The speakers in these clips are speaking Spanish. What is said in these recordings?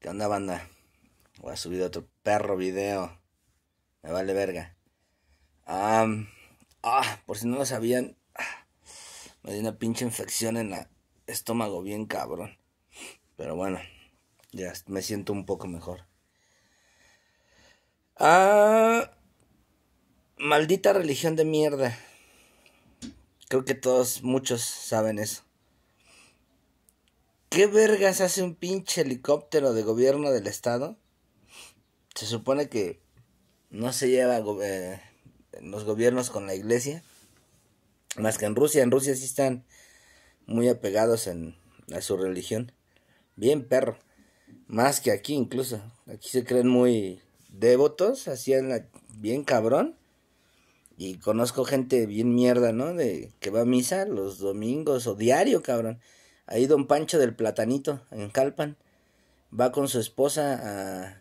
¿Qué onda, banda? Voy a subir otro perro video. Me vale verga. ah, por si no lo sabían, me dio una pinche infección en el estómago bien cabrón. Pero bueno, ya me siento un poco mejor. Ah, maldita religión de mierda. Creo que todos, muchos saben eso. ¿Qué vergas hace un pinche helicóptero de gobierno del estado? Se supone que no se lleva eh, los gobiernos con la iglesia. Más que en Rusia. En Rusia sí están muy apegados en, a su religión. Bien, perro. Más que aquí incluso. Aquí se creen muy devotos. Hacían la, bien cabrón. Y conozco gente bien mierda, ¿no? De que va a misa los domingos o diario, cabrón. Ahí don Pancho del Platanito, en Calpan, va con su esposa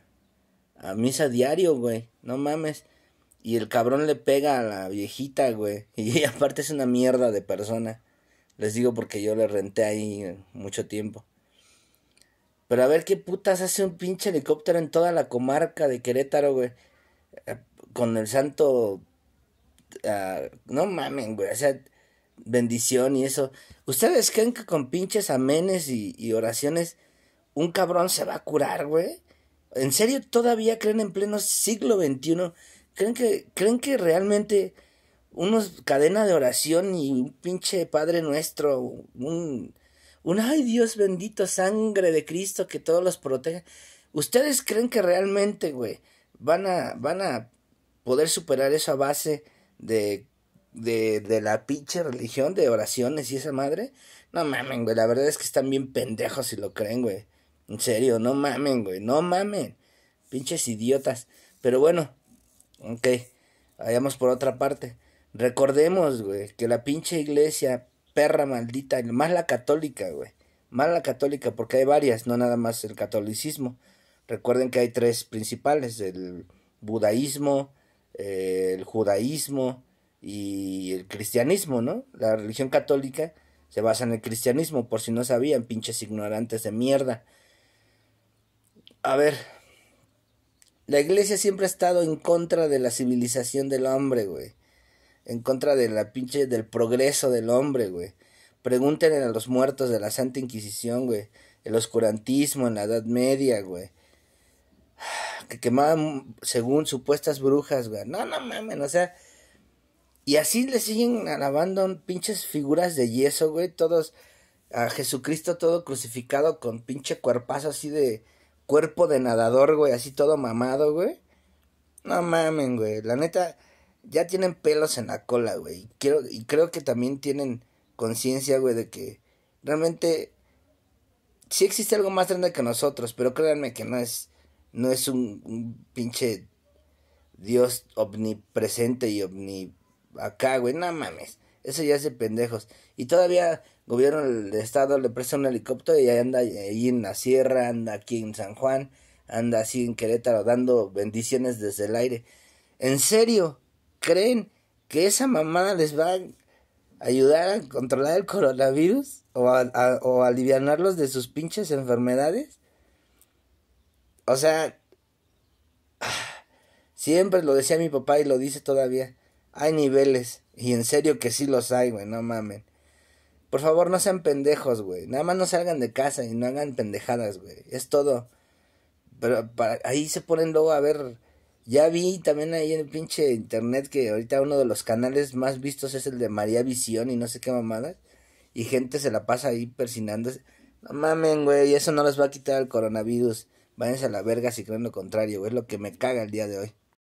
a, misa diario, güey. No mames. Y el cabrón le pega a la viejita, güey. Y aparte es una mierda de persona. Les digo porque yo le renté ahí eh, mucho tiempo. Pero a ver qué putas hace un pinche helicóptero en toda la comarca de Querétaro, güey. Eh, con el santo... Ah, no mames, güey. O sea, bendición y eso. ¿Ustedes creen que con pinches amenes y, oraciones un cabrón se va a curar, güey? ¿En serio todavía creen en pleno siglo XXI? ¿Creen que, creen que realmente una cadena de oración y un pinche Padre Nuestro, un, un ay Dios bendito, sangre de Cristo que todos los proteja? ¿Ustedes creen que realmente, güey, van a, van a poder superar eso a base de de, la pinche religión de oraciones y esa madre. No mamen, güey. La verdad es que están bien pendejos si lo creen, güey. En serio, no mamen, güey. No mamen. Pinches idiotas. Pero bueno, ok. Vayamos por otra parte. Recordemos, güey, que la pinche iglesia perra maldita, más la católica, güey. Más la católica, porque hay varias, no nada más el catolicismo. Recuerden que hay tres principales, el budaísmo, eh, el judaísmo y el cristianismo, ¿no? La religión católica se basa en el cristianismo, por si no sabían, pinches ignorantes de mierda. A ver, la iglesia siempre ha estado en contra de la civilización del hombre, güey. En contra de la pinche del progreso del hombre, güey. Pregúntenle a los muertos de la Santa Inquisición, güey. El oscurantismo en la Edad Media, güey. Que quemaban según supuestas brujas, güey. No, no mames, o sea, y así le siguen alabando pinches figuras de yeso, güey. Todos a Jesucristo todo crucificado con pinche cuerpazo así de cuerpo de nadador, güey, así todo mamado, güey. No mamen, güey. La neta, ya tienen pelos en la cola, güey. Quiero, y creo que también tienen conciencia, güey, de que realmente sí existe algo más grande que nosotros, pero créanme que no es, no es un, pinche Dios omnipresente y omni acá, güey, no mames. Eso ya es de pendejos. Y todavía el gobierno del estado le presta un helicóptero y anda ahí en la sierra, anda aquí en San Juan, anda así en Querétaro dando bendiciones desde el aire. ¿En serio? ¿Creen que esa mamada les va a ayudar a controlar el coronavirus? ¿O a, o aliviarlos de sus pinches enfermedades? O sea, ah, siempre lo decía mi papá y lo dice todavía hay niveles. Y en serio que sí los hay, güey, no mamen. Por favor, no sean pendejos, güey. Nada más no salgan de casa y no hagan pendejadas, güey. Es todo. Pero para, ahí se ponen luego a ver. Ya vi también ahí en el pinche internet que ahorita uno de los canales más vistos es el de María Visión y no sé qué mamadas. Y gente se la pasa ahí persinándose. No mamen, güey, eso no les va a quitar el coronavirus. Váyanse a la verga si creen lo contrario, güey. Es lo que me caga el día de hoy.